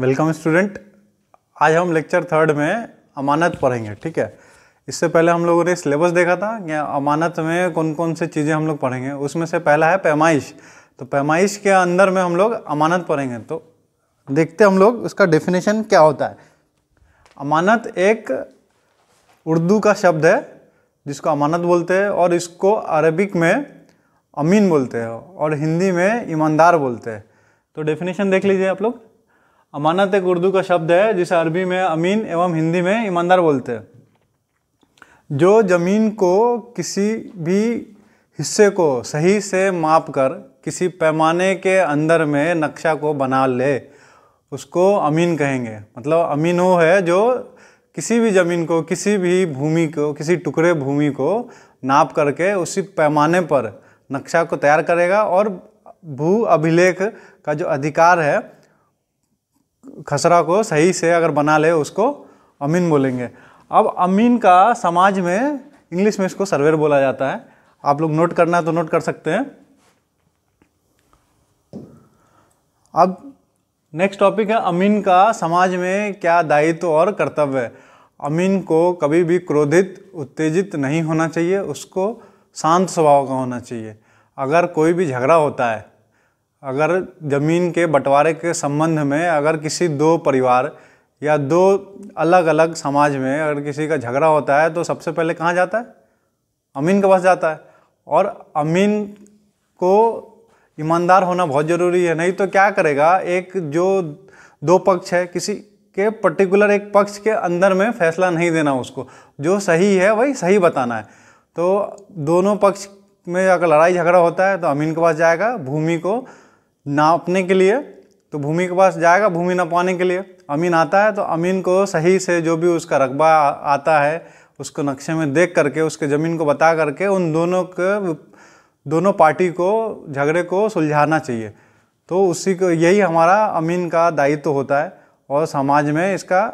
welcome student आज हम lecture third में अमानत पढ़ेंगे ठीक है इससे पहले हम लोगों ने सिलेबस देखा था कि अमानत में कौन कौन से चीज़ें हम लोग पढ़ेंगे उसमें से पहला है पैमाइश तो पैमाइश के अंदर में हम लोग अमानत पढ़ेंगे तो देखते हम लोग उसका डेफिनेशन क्या होता है अमानत एक उर्दू का शब्द है जिसको अमानत बोलते हैं और इसको अरबिक में अमीन बोलते हैं और हिंदी में ईमानदार बोलते हैं तो डेफिनेशन देख लीजिए आप लोग अमानत एक उर्दू का शब्द है जिसे अरबी में अमीन एवं हिंदी में ईमानदार बोलते हैं जो ज़मीन को किसी भी हिस्से को सही से माप कर किसी पैमाने के अंदर में नक्शा को बना ले उसको अमीन कहेंगे मतलब अमीन वो है जो किसी भी ज़मीन को किसी भी भूमि को किसी टुकड़े भूमि को नाप करके उसी पैमाने पर नक्शा को तैयार करेगा और भू अभिलेख का जो अधिकार है खसरा को सही से अगर बना ले उसको अमीन बोलेंगे अब अमीन का समाज में इंग्लिश में इसको सर्वेर बोला जाता है आप लोग नोट करना है तो नोट कर सकते हैं अब नेक्स्ट टॉपिक है अमीन का समाज में क्या दायित्व और कर्तव्य है अमीन को कभी भी क्रोधित उत्तेजित नहीं होना चाहिए उसको शांत स्वभाव का होना चाहिए अगर कोई भी झगड़ा होता है अगर ज़मीन के बंटवारे के संबंध में अगर किसी दो परिवार या दो अलग अलग समाज में अगर किसी का झगड़ा होता है तो सबसे पहले कहाँ जाता है अमीन के पास जाता है और अमीन को ईमानदार होना बहुत ज़रूरी है नहीं तो क्या करेगा एक जो दो पक्ष है किसी के पर्टिकुलर एक पक्ष के अंदर में फैसला नहीं देना उसको जो सही है वही सही बताना है तो दोनों पक्ष में अगर लड़ाई झगड़ा होता है तो अमीन के पास जाएगा भूमि को नापने के लिए तो भूमि के पास जाएगा भूमि नापाने के लिए अमीन आता है तो अमीन को सही से जो भी उसका रकबा आता है उसको नक्शे में देख करके उसके ज़मीन को बता करके उन दोनों के दोनों पार्टी को झगड़े को सुलझाना चाहिए तो उसी को यही हमारा अमीन का दायित्व तो होता है और समाज में इसका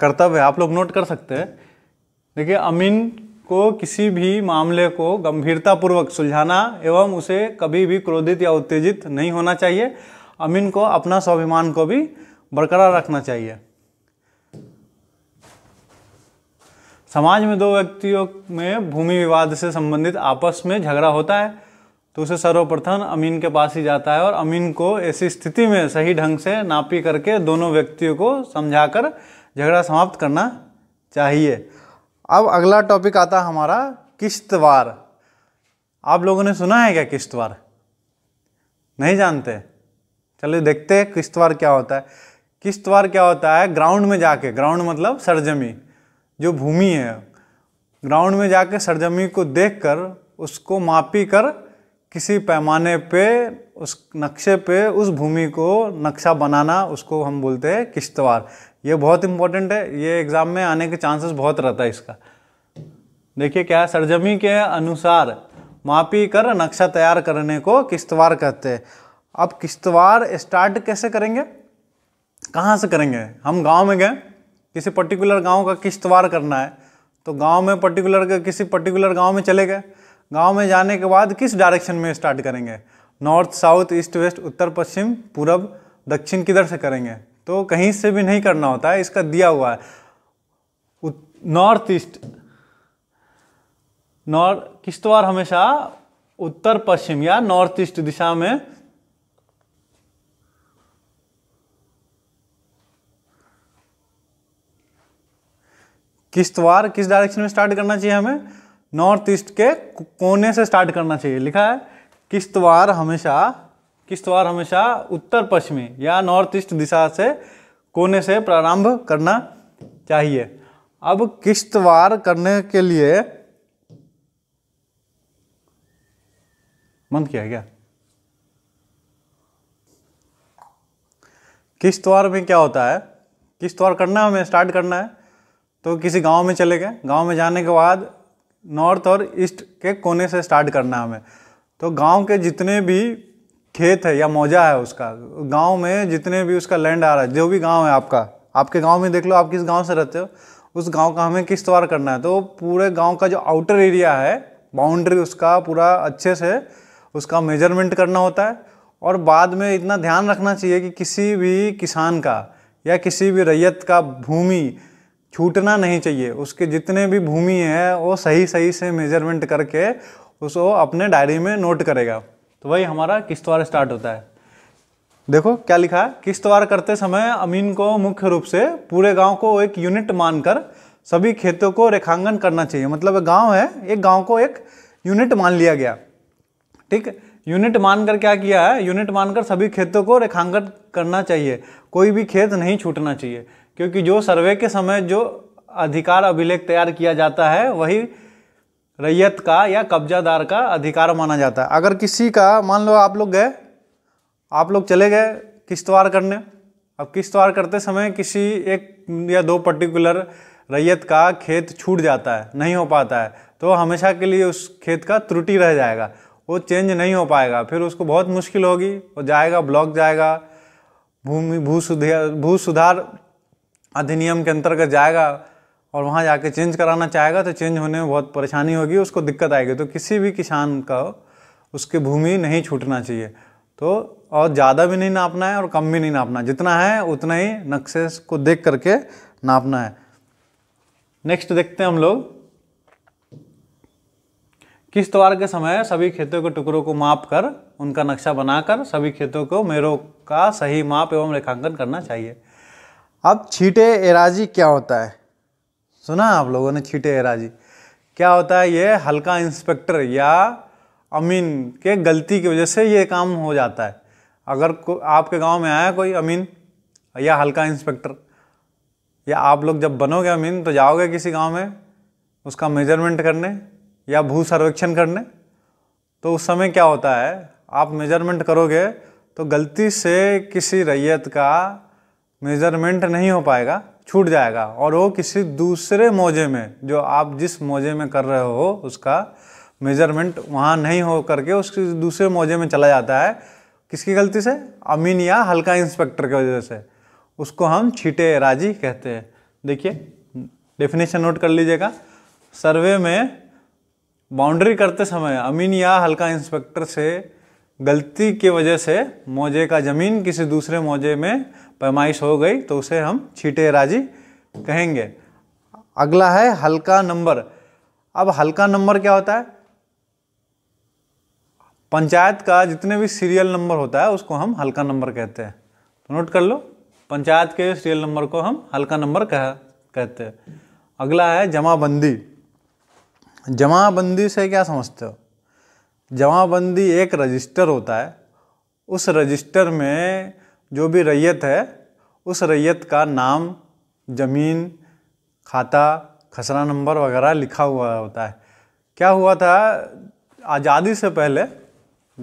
कर्तव्य है आप लोग नोट कर सकते हैं देखिए अमीन को किसी भी मामले को गंभीरतापूर्वक सुलझाना एवं उसे कभी भी क्रोधित या उत्तेजित नहीं होना चाहिए अमीन को अपना स्वाभिमान को भी बरकरार रखना चाहिए समाज में दो व्यक्तियों में भूमि विवाद से संबंधित आपस में झगड़ा होता है तो उसे सर्वप्रथम अमीन के पास ही जाता है और अमीन को ऐसी स्थिति में सही ढंग से नापी करके दोनों व्यक्तियों को समझाकर झगड़ा समाप्त करना चाहिए अब अगला टॉपिक आता हमारा किश्तवार आप लोगों ने सुना है क्या किश्तवार नहीं जानते चलिए देखते हैं किश्तवार क्या होता है किश्तवार क्या होता है ग्राउंड में जाके ग्राउंड मतलब सरजमी जो भूमि है ग्राउंड में जाके सरजमी को देखकर उसको मापी कर किसी पैमाने पे उस नक्शे पे उस भूमि को नक्शा बनाना उसको हम बोलते हैं किश्तवार ये बहुत इंपॉर्टेंट है ये एग्ज़ाम में आने के चांसेस बहुत रहता है इसका देखिए क्या है सरजमी के अनुसार मापी कर नक्शा तैयार करने को किश्तवार कहते हैं अब किश्तवार स्टार्ट कैसे करेंगे कहाँ से करेंगे हम गांव में गए किसी पर्टिकुलर गांव का किश्तवार करना है तो गांव में पर्टिकुलर किसी पर्टिकुलर गांव में चले गए गांव में जाने के बाद किस डायरेक्शन में स्टार्ट करेंगे नॉर्थ साउथ ईस्ट वेस्ट उत्तर पश्चिम पूरब दक्षिण किधर से करेंगे तो कहीं से भी नहीं करना होता है इसका दिया हुआ है नॉर्थ ईस्ट नॉर्थ किश्तवाड़ हमेशा उत्तर पश्चिम या नॉर्थ ईस्ट दिशा में किश्तवाड़ किस डायरेक्शन में स्टार्ट करना चाहिए हमें नॉर्थ ईस्ट के कोने से स्टार्ट करना चाहिए लिखा है किश्तवाड़ हमेशा किश्तवार हमेशा उत्तर पश्चिमी या नॉर्थ ईस्ट दिशा से कोने से प्रारंभ करना चाहिए अब किश्तवार करने के लिए बंद किया क्या किश्तवार में क्या होता है किश्तवार करना हमें स्टार्ट करना है तो किसी गांव में चले गए गांव में जाने के बाद नॉर्थ और ईस्ट के कोने से स्टार्ट करना है हमें तो गांव के जितने भी खेत है या मौजा है उसका गांव में जितने भी उसका लैंड आ रहा है जो भी गांव है आपका आपके गांव में देख लो आप किस गांव से रहते हो उस गांव का हमें किश्तवाड़ करना है तो पूरे गांव का जो आउटर एरिया है बाउंड्री उसका पूरा अच्छे से उसका मेजरमेंट करना होता है और बाद में इतना ध्यान रखना चाहिए कि किसी भी किसान का या किसी भी रैयत का भूमि छूटना नहीं चाहिए उसके जितने भी भूमि है वो सही सही से मेजरमेंट करके उसको अपने डायरी में नोट करेगा तो वही हमारा किश्तवार स्टार्ट होता है देखो क्या लिखा है किश्तवार करते समय अमीन को मुख्य रूप से पूरे गांव को एक यूनिट मानकर सभी खेतों को रेखांकन करना चाहिए मतलब गांव है एक गांव को एक यूनिट मान लिया गया ठीक यूनिट मानकर क्या किया है यूनिट मानकर सभी खेतों को रेखांकन करना चाहिए कोई भी खेत नहीं छूटना चाहिए क्योंकि जो सर्वे के समय जो अधिकार अभिलेख तैयार किया जाता है वही रैयत का या कब्जादार का अधिकार माना जाता है अगर किसी का मान लो आप लोग गए आप लोग चले गए किश्तवाड़ करने अब किश्तवाड़ करते समय किसी एक या दो पर्टिकुलर रैयत का खेत छूट जाता है नहीं हो पाता है तो हमेशा के लिए उस खेत का त्रुटि रह जाएगा वो चेंज नहीं हो पाएगा फिर उसको बहुत मुश्किल होगी वो जाएगा ब्लॉक जाएगा भूमि भू सुधार भू सुधार अधिनियम के अंतर्गत जाएगा और वहाँ जाके चेंज कराना चाहेगा तो चेंज होने में बहुत परेशानी होगी उसको दिक्कत आएगी तो किसी भी किसान का उसकी भूमि नहीं छूटना चाहिए तो और ज़्यादा भी नहीं नापना है और कम भी नहीं नापना जितना है उतना ही नक्शे को देख करके नापना है नेक्स्ट देखते हैं हम लोग किस के समय सभी खेतों के टुकड़ों को माप कर उनका नक्शा बनाकर सभी खेतों को मेरों का सही माप एवं रेखांकन करना चाहिए अब छीटे एराजी क्या होता है सुना आप लोगों ने छीटे राजी क्या होता है ये हल्का इंस्पेक्टर या अमीन के गलती की वजह से ये काम हो जाता है अगर आपके गांव में आया कोई अमीन या हल्का इंस्पेक्टर या आप लोग जब बनोगे अमीन तो जाओगे किसी गांव में उसका मेजरमेंट करने या भू सर्वेक्षण करने तो उस समय क्या होता है आप मेजरमेंट करोगे तो गलती से किसी रैयत का मेजरमेंट नहीं हो पाएगा छूट जाएगा और वो किसी दूसरे मोजे में जो आप जिस मोजे में कर रहे हो उसका मेजरमेंट वहाँ नहीं हो करके उसके दूसरे मोजे में चला जाता है किसकी गलती से अमीन या हल्का इंस्पेक्टर की वजह से उसको हम छीटे राजी कहते हैं देखिए डेफिनेशन नोट कर लीजिएगा सर्वे में बाउंड्री करते समय अमीन या हल्का इंस्पेक्टर से गलती की वजह से मोजे का ज़मीन किसी दूसरे मोजे में पैमाइश हो गई तो उसे हम छीटे राजी कहेंगे अगला है हल्का नंबर अब हल्का नंबर क्या होता है पंचायत का जितने भी सीरियल नंबर होता है उसको हम हल्का नंबर कहते हैं तो नोट कर लो पंचायत के सीरियल नंबर को हम हल्का नंबर कह कहते हैं अगला है जमाबंदी जमाबंदी से क्या समझते हो जमाबंदी एक रजिस्टर होता है उस रजिस्टर में जो भी रैयत है उस रैयत का नाम ज़मीन खाता खसरा नंबर वगैरह लिखा हुआ होता है क्या हुआ था आज़ादी से पहले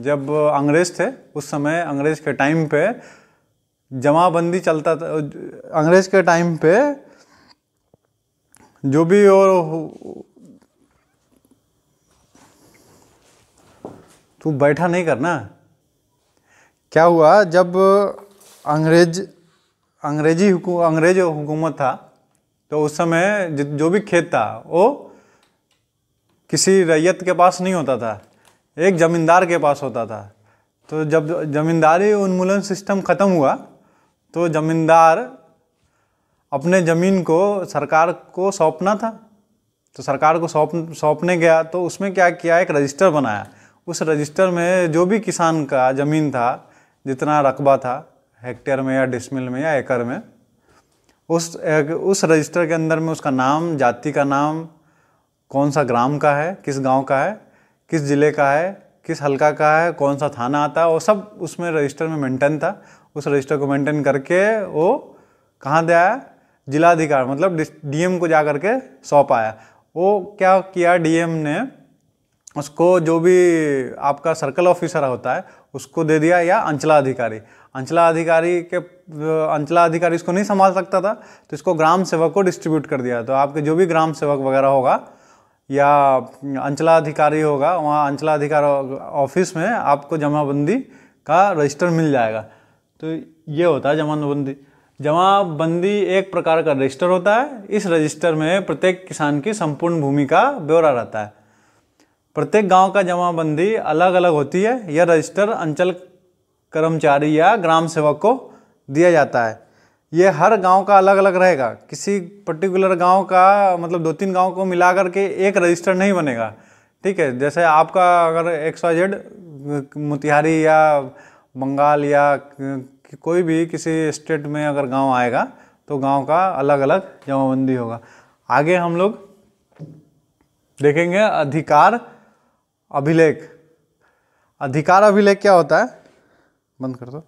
जब अंग्रेज़ थे उस समय अंग्रेज़ के टाइम पे जमाबंदी चलता था अंग्रेज़ के टाइम पे जो भी और तू बैठा नहीं करना क्या हुआ जब अंग्रेज अंग्रेजी अंग्रेज हुकूमत था तो उस समय जो भी खेत था वो किसी रैयत के पास नहीं होता था एक ज़मींदार के पास होता था तो जब ज़मींदारी उन्मूलन सिस्टम ख़त्म हुआ तो ज़मींदार अपने ज़मीन को सरकार को सौंपना था तो सरकार को सौंप सौंपने गया तो उसमें क्या किया एक रजिस्टर बनाया उस रजिस्टर में जो भी किसान का ज़मीन था जितना रकबा था हेक्टेयर में या डिसमिल में या एकड़ में उस एक, उस रजिस्टर के अंदर में उसका नाम जाति का नाम कौन सा ग्राम का है किस गांव का है किस ज़िले का है किस हलका का है कौन सा थाना आता है वो सब उसमें रजिस्टर में मेंटेन था उस रजिस्टर को मेंटेन करके वो कहाँ दिया जिलाधिकार मतलब डीएम को जा करके सौंप आया वो क्या किया डीएम ने उसको जो भी आपका सर्कल ऑफिसर होता है उसको दे दिया या अंचलाधिकारी अंचलाधिकारी के अंचलाधिकारी इसको नहीं संभाल सकता था तो इसको ग्राम सेवक को डिस्ट्रीब्यूट कर दिया तो आपके जो भी ग्राम सेवक वगैरह होगा या अंचलाधिकारी होगा वहाँ अंचलाधिकार ऑफिस में आपको जमाबंदी का रजिस्टर मिल जाएगा तो ये होता है जमाबंदी जमाबंदी एक प्रकार का रजिस्टर होता है इस रजिस्टर में प्रत्येक किसान की संपूर्ण भूमि का ब्यौरा रहता है प्रत्येक गांव का जमाबंदी अलग अलग होती है यह रजिस्टर अंचल कर्मचारी या ग्राम सेवक को दिया जाता है ये हर गांव का अलग अलग रहेगा किसी पर्टिकुलर गांव का मतलब दो तीन गांव को मिला करके एक रजिस्टर नहीं बनेगा ठीक है जैसे आपका अगर एक्स वाई जेड मोतिहारी या बंगाल या कोई भी किसी स्टेट में अगर गांव आएगा तो गांव का अलग अलग जमाबंदी होगा आगे हम लोग देखेंगे अधिकार अभिलेख अधिकार अभिलेख क्या होता है बंद कर दो